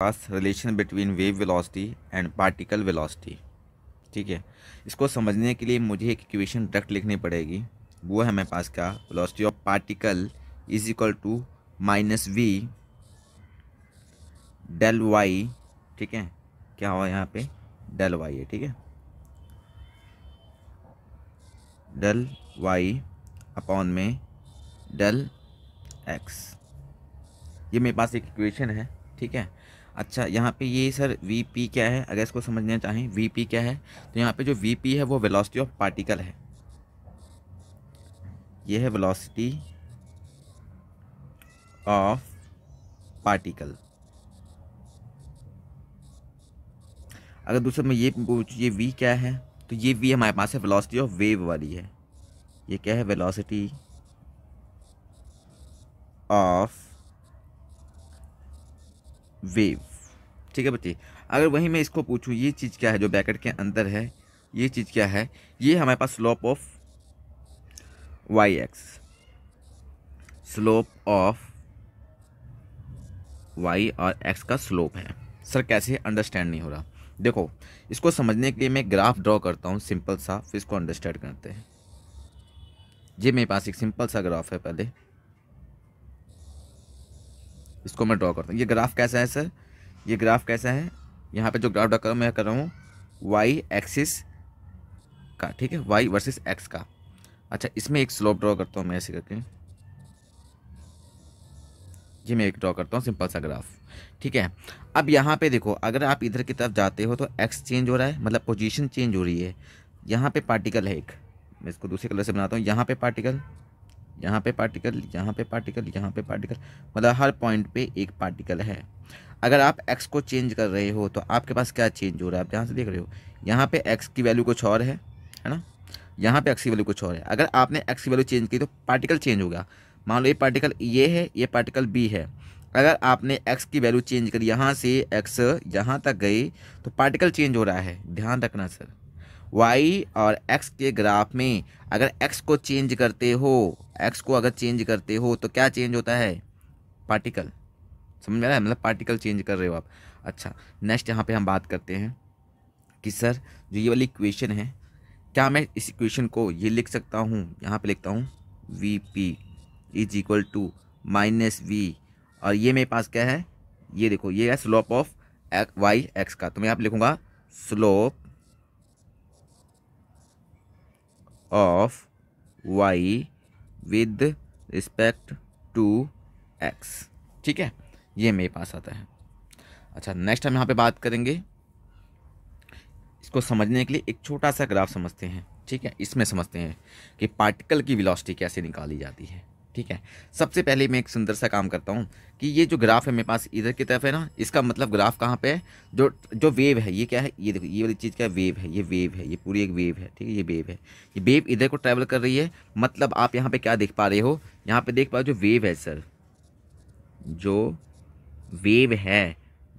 pass relation between wave velocity and particle velocity ठीक है इसको समझने के लिए मुझे एक इक्वेशन डायरेक्ट लिखनी पड़ेगी वो है मेरे पास क्या velocity of particle is equal to minus V del Y ठीक है क्या हुआ यहाँ पे डेल वाई है ठीक है डेल वाई अपॉन में डेल एक्स ये मेरे पास एक इक्वेशन है ठीक है अच्छा यहाँ पे ये सर वी पी क्या है अगर इसको समझना चाहें वी पी क्या है तो यहाँ पे जो वी पी है वो वेलोसिटी ऑफ पार्टिकल है ये है वेलोसिटी ऑफ पार्टिकल अगर दूसरे में ये ये वी क्या है तो ये वी हमारे पास है वेलोसिटी ऑफ वेव वाली है ये क्या है वेलोसिटी ऑफ वेव ठीक है बच्चे अगर वहीं मैं इसको पूछूँ ये चीज़ क्या है जो ब्रैकेट के अंदर है ये चीज़ क्या है ये हमारे पास slope of Y X slope of Y और एक्स का स्लोप है सर कैसे अंडरस्टैंड नहीं हो रहा देखो इसको समझने के लिए मैं ग्राफ ड्रॉ करता हूँ सिंपल सा फिर इसको अंडरस्टैंड करते हैं ये मेरे पास एक सिंपल सा ग्राफ है पहले इसको मैं ड्रॉ करता हूँ ये ग्राफ कैसा है सर ये ग्राफ कैसा है यहाँ पे जो ग्राफ ड्रा मैं कर रहा हूँ वाई एक्सिस का ठीक है वाई वर्सेस एक्स का अच्छा इसमें एक स्लोप ड्रॉ करता हूँ मैं ऐसे करके ये मैं एक ड्रॉ करता हूँ सिंपल सा ग्राफ ठीक है अब यहाँ पे देखो अगर आप इधर की तरफ जाते हो तो एक्स चेंज हो रहा है मतलब पोजीशन चेंज हो रही है यहाँ पे पार्टिकल है एक मैं इसको दूसरे कलर से बनाता हूँ यहाँ पे पार्टिकल यहाँ पे पार्टिकल यहाँ पे पार्टिकल यहाँ पे पार्टिकल मतलब हर पॉइंट पे एक पार्टिकल है अगर आप एक्स को चेंज कर रहे हो तो आपके पास क्या चेंज हो रहा है आप यहाँ से देख रहे हो यहाँ पे एक्स की वैल्यू कुछ और है है ना यहाँ पे एक्स की वैल्यू कुछ और है अगर आपने एक्स की वैल्यू चेंज की तो पार्टिकल चेंज होगा मान लो ये पार्टिकल ये है ये पार्टिकल बी है अगर आपने एक्स की वैल्यू चेंज करी यहाँ से एक्स यहाँ तक गई तो पार्टिकल चेंज हो रहा है ध्यान रखना सर वाई और एक्स के ग्राफ में अगर एक्स को चेंज करते हो एक्स को अगर चेंज करते हो तो क्या चेंज होता है पार्टिकल समझ में आ रहा है मतलब पार्टिकल चेंज कर रहे हो आप अच्छा नेक्स्ट यहाँ पे हम बात करते हैं कि सर जो ये वाली इक्वेशन है क्या मैं इस इक्वेशन को ये लिख सकता हूँ यहाँ पे लिखता हूँ V P is equal to minus V और ये मेरे पास क्या है ये देखो ये है स्लोप ऑफ एक, वाई एक्स का तो मैं यहाँ लिखूँगा slope of y with respect to x ठीक है ये मेरे पास आता है अच्छा नेक्स्ट हम यहाँ पे बात करेंगे इसको समझने के लिए एक छोटा सा ग्राफ समझते हैं ठीक है इसमें समझते हैं कि पार्टिकल की विलॉसिटी कैसे निकाली जाती है ठीक है सबसे पहले मैं एक सुंदर सा काम करता हूँ कि ये जो ग्राफ है मेरे पास इधर की तरफ है ना इसका मतलब ग्राफ कहाँ पे है जो जो वेव है ये क्या है ये देखो ये वाली चीज़ क्या वेव है ये वेव है ये पूरी एक वेव है ठीक है ये वेव है ये वेव इधर को ट्रैवल कर रही है मतलब आप यहाँ पे क्या देख पा रहे हो यहाँ पे देख पा रहे हो जो वेव है सर जो वेव है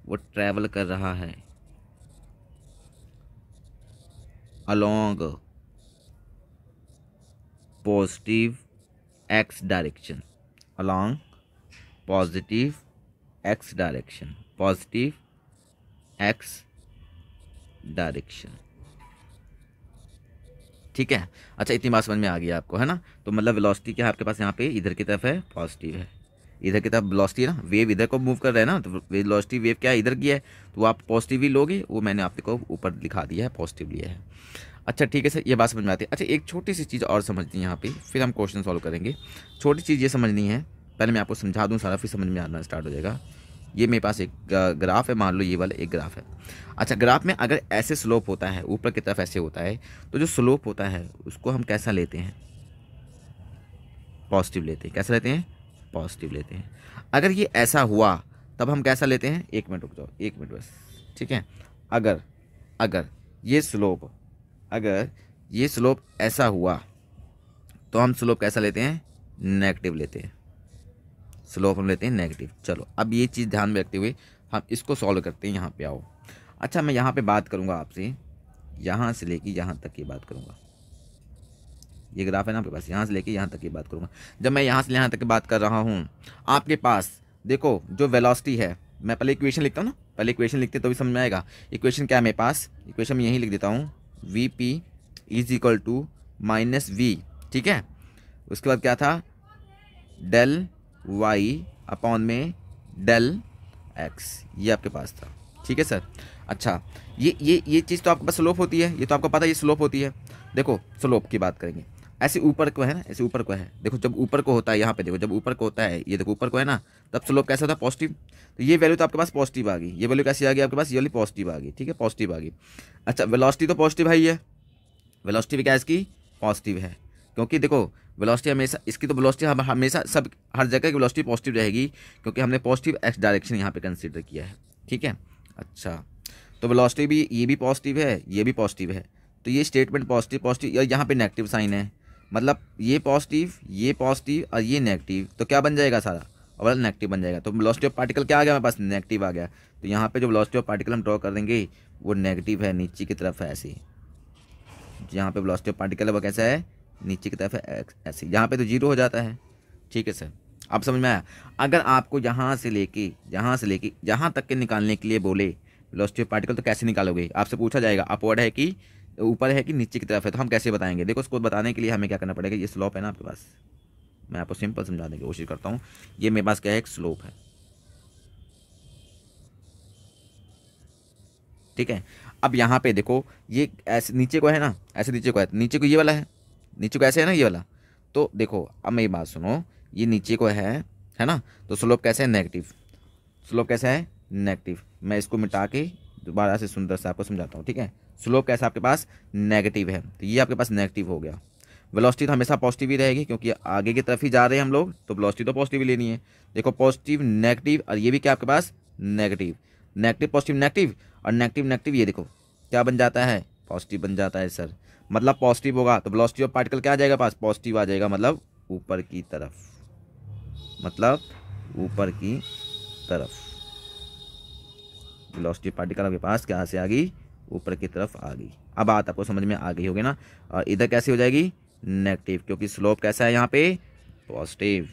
वो ट्रैवल कर रहा है along positive x direction along positive x direction positive x direction ठीक है अच्छा इतनी बात समझ में आ गई आपको है ना तो मतलब वेलोसिटी क्या आपके पास यहाँ पे इधर की तरफ है पॉजिटिव है इधर की तरफ वेलोसिटी है ना वेव इधर को मूव कर रहे हैं ना तो वेलोसिटी वेव क्या है इधर की है तो आप पॉजिटिव ही लोगे वो मैंने आपको ऊपर लिखा दिया है पॉजिटिवली है अच्छा ठीक है सर ये बात समझ में आती है अच्छा एक छोटी सी चीज़ और समझनी है यहाँ पे फिर हम क्वेश्चन सॉल्व करेंगे छोटी चीज़ ये समझनी है पहले मैं आपको समझा दूँ सारा फिर समझ में आना स्टार्ट हो जाएगा ये मेरे पास एक ग्राफ है मान लो ये वाला एक ग्राफ है अच्छा ग्राफ में अगर ऐसे स्लोप होता है ऊपर की तरफ ऐसे होता है तो जो स्लोप होता है उसको हम कैसा लेते हैं पॉजिटिव लेते हैं कैसा लेते हैं पॉजिटिव लेते हैं अगर ये ऐसा हुआ तब हम कैसा लेते हैं एक मिनट रुक जाओ एक मिनट बस ठीक है अगर अगर ये स्लोप अगर ये स्लोप ऐसा हुआ तो हम स्लोप कैसा लेते हैं नेगेटिव लेते हैं स्लोप हम लेते हैं नेगेटिव चलो अब ये चीज़ ध्यान में रखते हुए हम इसको सॉल्व करते हैं यहाँ पे आओ अच्छा मैं यहाँ पे बात करूँगा आपसे यहाँ से लेके यहाँ तक की बात करूँगा ये ग्राफ है ना आपके पास यहाँ से लेके यहाँ तक की बात करूँगा जब मैं यहाँ से यहाँ तक की बात कर रहा हूँ आपके पास देखो जो वेलॉसिटी है मैं पहले इक्वेशन लिखता हूँ ना पहले इक्वेशन लिखते तो भी समझ में आएगा इक्वेशन क्या है मेरे पास इक्वेशन में यहीं लिख देता हूँ V P is equal to minus v ठीक है उसके बाद क्या था डेल वाई अपॉन में डेल एक्स ये आपके पास था ठीक है सर अच्छा ये ये ये चीज़ तो आपके पास स्लोप होती है ये तो आपको पता है ये स्लोप होती है देखो स्लोप की बात करेंगे ऐसे ऊपर को है ना ऐसे ऊपर को है देखो जब ऊपर को होता है यहाँ पे देखो जब ऊपर को होता है ये देखो ऊपर को है ना तब स्लोप कैसा होता है पॉजिटिव तो ये वैल्यू तो आपके पास पॉजिटिव आ गई ये वैल्यू कैसी आ गई आपके पास ये वाली पॉजिटिव आ गई ठीक है पॉजिटिव आ गई अच्छा वेलोसिटी तो पॉजिटिव है ही है वेलोसिटी भी क्या इसकी पॉजिटिव है क्योंकि देखो वेलोसिटी हमेशा इसकी तो वेलोसिटी हम हमेशा सब हर जगह की वेलोसिटी पॉजिटिव रहेगी क्योंकि हमने पॉजिटिव एक्स डायरेक्शन यहाँ पे कंसिडर किया है ठीक है अच्छा तो वेलोसिटी भी ये भी पॉजिटिव है ये भी पॉजिटिव है तो ये स्टेटमेंट पॉजिटिव पॉजिटिव यहाँ पे नेगेटिव साइन है मतलब ये पॉजिटिव ये पॉजिटिव और ये नेगेटिव तो क्या बन जाएगा सारा और नेगेटिव बन जाएगा तो वेलोसिटी ऑफ पार्टिकल क्या आ गया हमारे पास नेगेटिव आ गया तो यहाँ पे जो वेलोसिटी ऑफ पार्टिकल हम ड्रॉ कर देंगे वो नेगेटिव है नीचे की तरफ है ऐसी यहाँ पे वेलोसिटी ऑफ पार्टिकल है वो कैसा है नीचे की तरफ है ऐसी यहाँ पे तो जीरो हो जाता है ठीक है सर आप समझ में आया अगर आपको यहाँ से लेके यहाँ से लेके यहाँ तक के निकालने के लिए बोले वेलोसिटी ऑफ पार्टिकल तो कैसे निकालोगे आपसे पूछा जाएगा अपवर्ड है कि ऊपर है कि नीचे की तरफ है तो हम कैसे बताएंगे देखो उसको बताने के लिए हमें क्या करना पड़ेगा ये स्लोप है ना आपके पास मैं आपको सिंपल समझाने की कोशिश करता हूँ ये मेरे पास क्या है एक स्लोप है ठीक है अब यहाँ पे देखो ये ऐसे नीचे को है ना ऐसे नीचे को है नीचे को ये वाला है नीचे को ऐसे है ना ये वाला तो देखो अब मेरी बात सुनो ये नीचे को है है ना तो स्लोप कैसे है नेगेटिव स्लोप कैसे है नेगेटिव मैं इसको मिटा के दोबारा से सुंदर से आपको समझाता हूँ ठीक है स्लोप कैसा आपके पास नेगेटिव है तो ये आपके पास नेगेटिव हो गया वेलोसिटी तो हमेशा पॉजिटिव ही रहेगी क्योंकि आगे की तरफ ही जा रहे हैं हम लोग तो वेलोसिटी तो पॉजिटिव ही लेनी है देखो पॉजिटिव नेगेटिव और ये भी क्या आपके पास नेगेटिव नेगेटिव पॉजिटिव नेगेटिव और नेगेटिव नेगेटिव ये देखो क्या बन जाता है पॉजिटिव बन जाता है सर मतलब पॉजिटिव होगा तो वेलोसिटी ऑफ पार्टिकल क्या आ जाएगा पास पॉजिटिव आ जाएगा मतलब ऊपर की तरफ मतलब ऊपर की तरफ वेलोसिटी पार्टिकल आपके पास क्या से आ गई ऊपर की तरफ आ गई अब बात आपको समझ में आ गई होगी ना और इधर कैसी हो जाएगी नेगेटिव क्योंकि स्लोप कैसा है यहाँ पे पॉजिटिव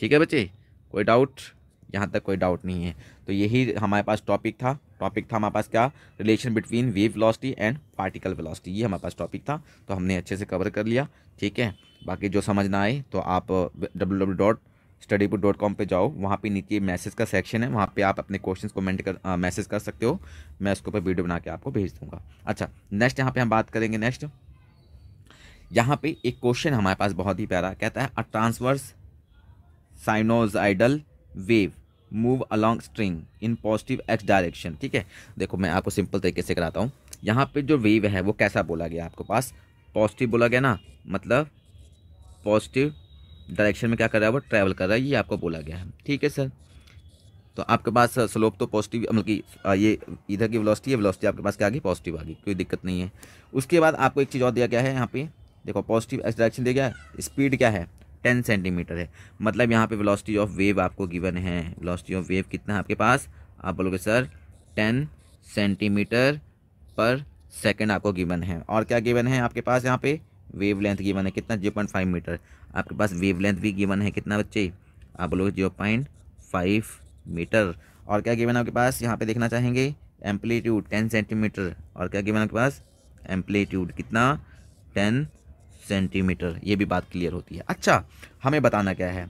ठीक है बच्चे कोई डाउट यहाँ तक कोई डाउट नहीं है तो यही हमारे पास टॉपिक था टॉपिक था हमारे पास क्या relation between wave velocity and particle velocity ये हमारे पास टॉपिक था तो हमने अच्छे से कवर कर लिया ठीक है बाकी जो समझ ना आए तो आप W W dot study book dot com पर जाओ वहाँ पे नीचे मैसेज का सेक्शन है वहाँ पे आप अपने क्वेश्चन कमेंट कर मैसेज कर सकते हो मैं उसके ऊपर वीडियो बना के आपको भेज दूँगा अच्छा नेक्स्ट यहाँ पे हम बात करेंगे नेक्स्ट यहाँ पे एक क्वेश्चन हमारे पास बहुत ही प्यारा कहता है a transverse sinusoidal wave move along string in positive x direction ठीक है देखो मैं आपको सिंपल तरीके से कराता हूँ यहाँ पे जो वेव है वो कैसा बोला गया आपके पास पॉजिटिव बोला गया ना मतलब पॉजिटिव डायरेक्शन में क्या कर रहा है वो ट्रैवल कर रहा है ये आपको बोला गया है ठीक है सर तो आपके पास स्लोप तो पॉजिटिव मतलब कि ये इधर की वेलोसिटी है वेलोसिटी आपके पास क्या आ गई पॉजिटिव आ गई कोई दिक्कत नहीं है उसके बाद आपको एक चीज़ और दिया गया है यहाँ पे देखो पॉजिटिव एक्स डायरेक्शन दिया गया है स्पीड क्या है टेन सेंटीमीटर है मतलब यहाँ पे वेलोसिटी ऑफ वेव आपको गिवन है वेलोसिटी ऑफ वेव कितना है आपके पास आप बोलोगे सर टेन सेंटीमीटर पर सेकेंड आपको गिवन है और क्या गिवन है आपके पास यहाँ पर वेव लेंथ गिवन है कितना जीरो पॉइंट फाइव मीटर आपके पास वेव लेंथ भी गिवन है कितना बच्चे आप बोलोग जीरो पॉइंट फाइव मीटर और क्या गिवन आपके पास यहाँ पे देखना चाहेंगे एम्पलीट्यूड टेन सेंटीमीटर और क्या गिवन आपके पास एम्पलीट्यूड कितना टेन सेंटीमीटर ये भी बात क्लियर होती है अच्छा हमें बताना क्या है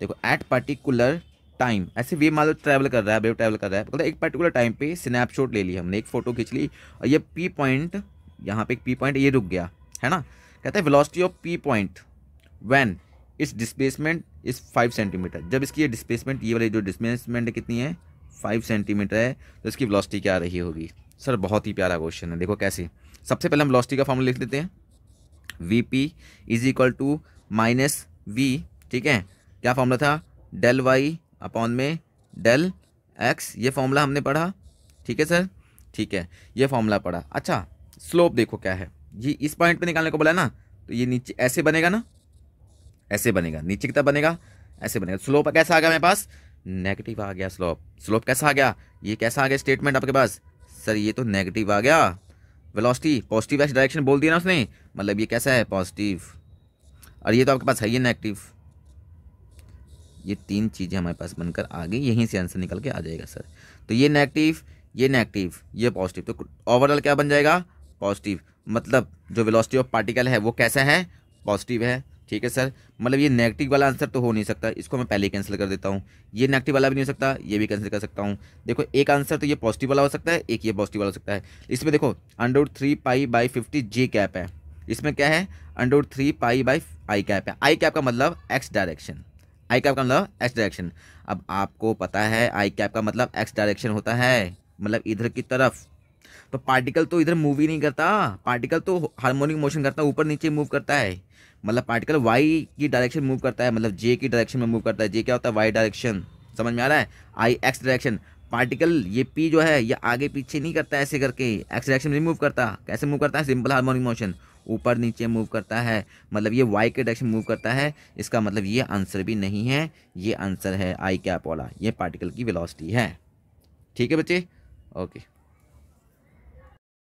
देखो एट पर्टिकुलर टाइम ऐसे वेव मान लो ट्रैवल कर रहा है वेव ट्रैवल कर रहा है मतलब एक पर्टिकुलर टाइम पे स्नैपशॉट ले ली हमने एक फ़ोटो खींच ली और ये पी पॉइंट यहाँ पे एक पी पॉइंट ये रुक गया है ना कहते हैं velocity of p point when its displacement is five centimetre जब इसकी ये डिस्प्लेसमेंट ये वाली जो डिस्प्लेसमेंट कितनी है फाइव सेंटीमीटर है तो इसकी वेलोसिटी क्या रही होगी सर बहुत ही प्यारा क्वेश्चन है देखो कैसे सबसे पहले हम वेलोसिटी का फॉर्मूला लिख लेते हैं v P is equal to minus v ठीक है क्या फॉर्मूला था डेल वाई अपॉन में डेल एक्स ये फॉर्मूला हमने पढ़ा ठीक है सर ठीक है ये फॉर्मूला पढ़ा अच्छा स्लोप देखो क्या है ये इस पॉइंट पे निकालने को बोला ना तो ये नीचे ऐसे बनेगा ना ऐसे बनेगा नीचे कितना बनेगा ऐसे बनेगा स्लोप तो कैसा आ गया मेरे पास नेगेटिव आ गया स्लोप स्लोप कैसा आ गया ये कैसा आ गया स्टेटमेंट आपके पास सर ये तो नेगेटिव आ गया वेलोसिटी पॉजिटिव ऐसे डायरेक्शन बोल दिया ना उसने मतलब ये कैसा है पॉजिटिव और ये तो आपके पास है ये नेगेटिव ये तीन चीज़ें हमारे पास बनकर आ गई यहीं से आंसर निकल के आ जाएगा सर तो ये नेगेटिव ये नेगेटिव ये पॉजिटिव तो ओवरऑल क्या बन जाएगा पॉजिटिव मतलब जो वेलोसिटी ऑफ पार्टिकल है वो कैसा है पॉजिटिव है ठीक है सर मतलब ये नेगेटिव वाला आंसर तो हो नहीं सकता इसको मैं पहले कैंसिल कर देता हूँ ये नेगेटिव वाला भी नहीं हो सकता ये भी कैंसिल कर सकता हूँ देखो एक आंसर तो ये पॉजिटिव वाला हो सकता है एक ये पॉजिटिव वाला हो सकता है इसमें देखो under three pi by fifty j cap है इसमें क्या है under three pi by i cap है आई कैप का मतलब एक्स डायरेक्शन आई कैप का मतलब एक्स डायरेक्शन अब आपको पता है आई कैप का मतलब एक्स डायरेक्शन होता है मतलब इधर की तरफ तो पार्टिकल तो इधर मूव ही नहीं करता पार्टिकल तो हार्मोनिक मोशन करता है ऊपर नीचे मूव करता है मतलब पार्टिकल वाई की डायरेक्शन मूव करता है मतलब जे की डायरेक्शन में मूव करता है जे क्या होता है वाई डायरेक्शन समझ में आ रहा है आई एक्स डायरेक्शन पार्टिकल ये पी जो है ये आगे पीछे नहीं करता ऐसे करके एक्स डायरेक्शन नहीं मूव करता कैसे मूव करता है सिंपल हार्मोनिक मोशन ऊपर नीचे मूव करता है मतलब ये वाई के डायरेक्शन मूव करता है इसका मतलब ये आंसर भी नहीं है ये आंसर है आई कैप वाला ये पार्टिकल की वेलोसिटी है ठीक है बच्चे ओके